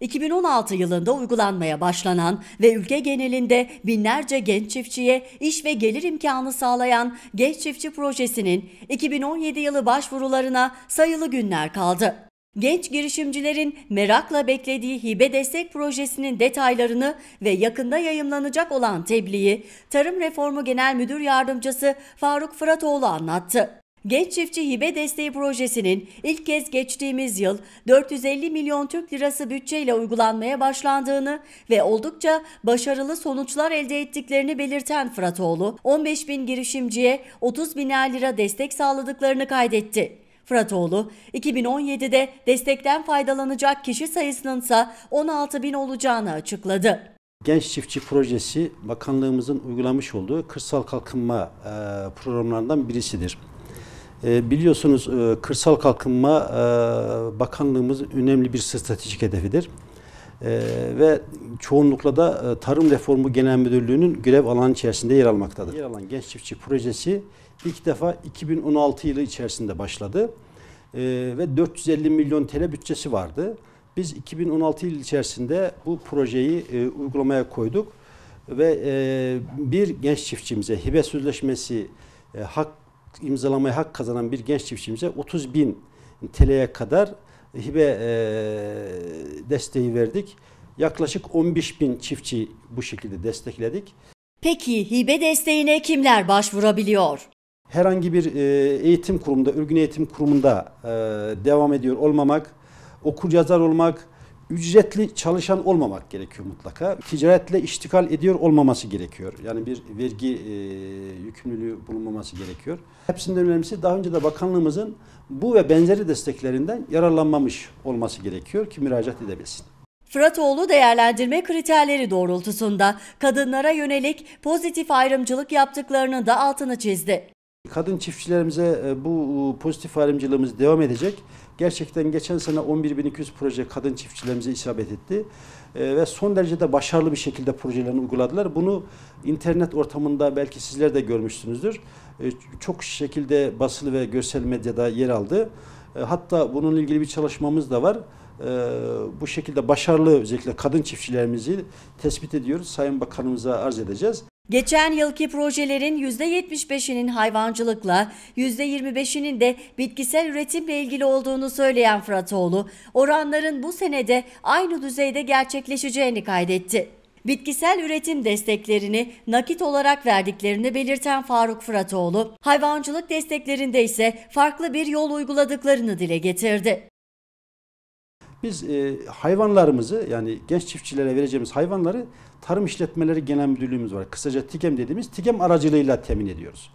2016 yılında uygulanmaya başlanan ve ülke genelinde binlerce genç çiftçiye iş ve gelir imkanı sağlayan Genç Çiftçi Projesi'nin 2017 yılı başvurularına sayılı günler kaldı. Genç girişimcilerin merakla beklediği hibe destek projesinin detaylarını ve yakında yayımlanacak olan tebliği Tarım Reformu Genel Müdür Yardımcısı Faruk Fıratoğlu anlattı. Genç Çiftçi Hibe Desteği Projesi'nin ilk kez geçtiğimiz yıl 450 milyon Türk Lirası bütçeyle uygulanmaya başlandığını ve oldukça başarılı sonuçlar elde ettiklerini belirten Fıratoğlu, 15 bin girişimciye 30 biner lira destek sağladıklarını kaydetti. Fıratoğlu, 2017'de destekten faydalanacak kişi sayısının ise 16 bin olacağını açıkladı. Genç Çiftçi Projesi bakanlığımızın uygulamış olduğu kırsal kalkınma e, programlarından birisidir. Ee, biliyorsunuz e, Kırsal Kalkınma e, Bakanlığımız önemli bir stratejik hedefidir. Ee, ve çoğunlukla da e, Tarım Reformu Genel Müdürlüğü'nün görev alanı içerisinde yer almaktadır. Yer alan Genç Çiftçi Projesi ilk defa 2016 yılı içerisinde başladı. Ee, ve 450 milyon TL bütçesi vardı. Biz 2016 yılı içerisinde bu projeyi uygulamaya koyduk ve bir genç çiftçimize hibe sözleşmesi, hakkı imzalamaya hak kazanan bir genç çiftçimize 30 bin TL'ye kadar hibe e, desteği verdik. Yaklaşık 15 bin çiftçi bu şekilde destekledik. Peki hibe desteğine kimler başvurabiliyor? Herhangi bir e, eğitim kurumunda, örgün eğitim kurumunda e, devam ediyor olmamak, okur yazar olmak, ücretli çalışan olmamak gerekiyor mutlaka. Ticaretle iştikal ediyor olmaması gerekiyor. Yani bir vergi e, yükümlülüğü bulunmaması gerekiyor. Hepsinden önemlisi daha önce de bakanlığımızın bu ve benzeri desteklerinden yararlanmamış olması gerekiyor ki müracaat edebilsin. Fıratoğlu değerlendirme kriterleri doğrultusunda kadınlara yönelik pozitif ayrımcılık yaptıklarını da altını çizdi. Kadın çiftçilerimize e, bu e, pozitif ayrımcılığımız devam edecek. Gerçekten geçen sene 11.200 proje kadın çiftçilerimize isabet etti. E, ve son derece de başarılı bir şekilde projelerini uyguladılar. Bunu internet ortamında belki sizler de görmüşsünüzdür. Çok şekilde basılı ve görsel medyada yer aldı. Hatta bununla ilgili bir çalışmamız da var. Bu şekilde başarılı özellikle kadın çiftçilerimizi tespit ediyoruz. Sayın Bakanımıza arz edeceğiz. Geçen yılki projelerin %75'inin hayvancılıkla, %25'inin de bitkisel üretimle ilgili olduğunu söyleyen Fıratoğlu, oranların bu senede aynı düzeyde gerçekleşeceğini kaydetti. Bitkisel üretim desteklerini nakit olarak verdiklerini belirten Faruk Fıratoğlu, hayvancılık desteklerinde ise farklı bir yol uyguladıklarını dile getirdi. Biz e, hayvanlarımızı yani genç çiftçilere vereceğimiz hayvanları Tarım İşletmeleri Genel Müdürlüğümüz var. Kısaca TİKEM dediğimiz TİKEM aracılığıyla temin ediyoruz.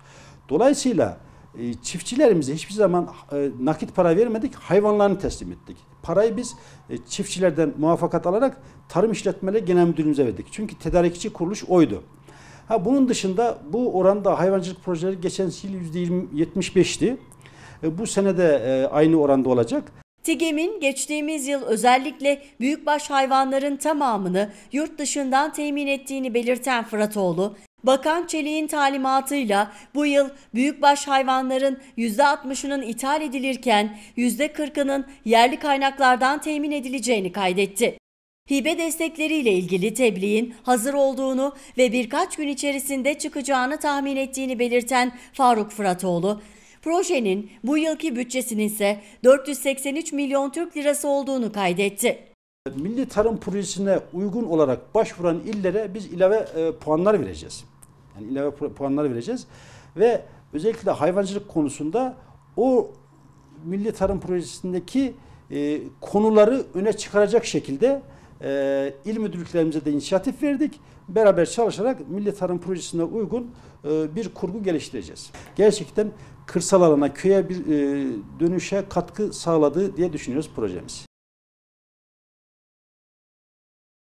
Dolayısıyla e, çiftçilerimize hiçbir zaman e, nakit para vermedik, hayvanlarını teslim ettik. Parayı biz e, çiftçilerden muvaffakat alarak Tarım İşletmeleri Genel Müdürlüğümüze verdik. Çünkü tedarikçi kuruluş oydu. Ha bunun dışında bu oranda hayvancılık projeleri geçen yıl %75'ti. E, bu senede e, aynı oranda olacak. TİGEM'in geçtiğimiz yıl özellikle büyükbaş hayvanların tamamını yurt dışından temin ettiğini belirten Fıratoğlu, Bakan Çelik'in talimatıyla bu yıl büyükbaş hayvanların %60'ının ithal edilirken %40'ının yerli kaynaklardan temin edileceğini kaydetti. Hibe destekleriyle ilgili tebliğin hazır olduğunu ve birkaç gün içerisinde çıkacağını tahmin ettiğini belirten Faruk Fıratoğlu, Projenin bu yılki bütçesinin ise 483 milyon Türk lirası olduğunu kaydetti. Milli Tarım Projesi'ne uygun olarak başvuran illere biz ilave e, puanlar vereceğiz. Yani ilave puanlar vereceğiz ve özellikle hayvancılık konusunda o Milli Tarım Projesi'ndeki e, konuları öne çıkaracak şekilde e, il müdürlüklerimize de inisiyatif verdik. Beraber çalışarak Milli Tarım Projesi'ne uygun e, bir kurgu geliştireceğiz. Gerçekten kırsal alana, köye bir e, dönüşe katkı sağladı diye düşünüyoruz projemiz.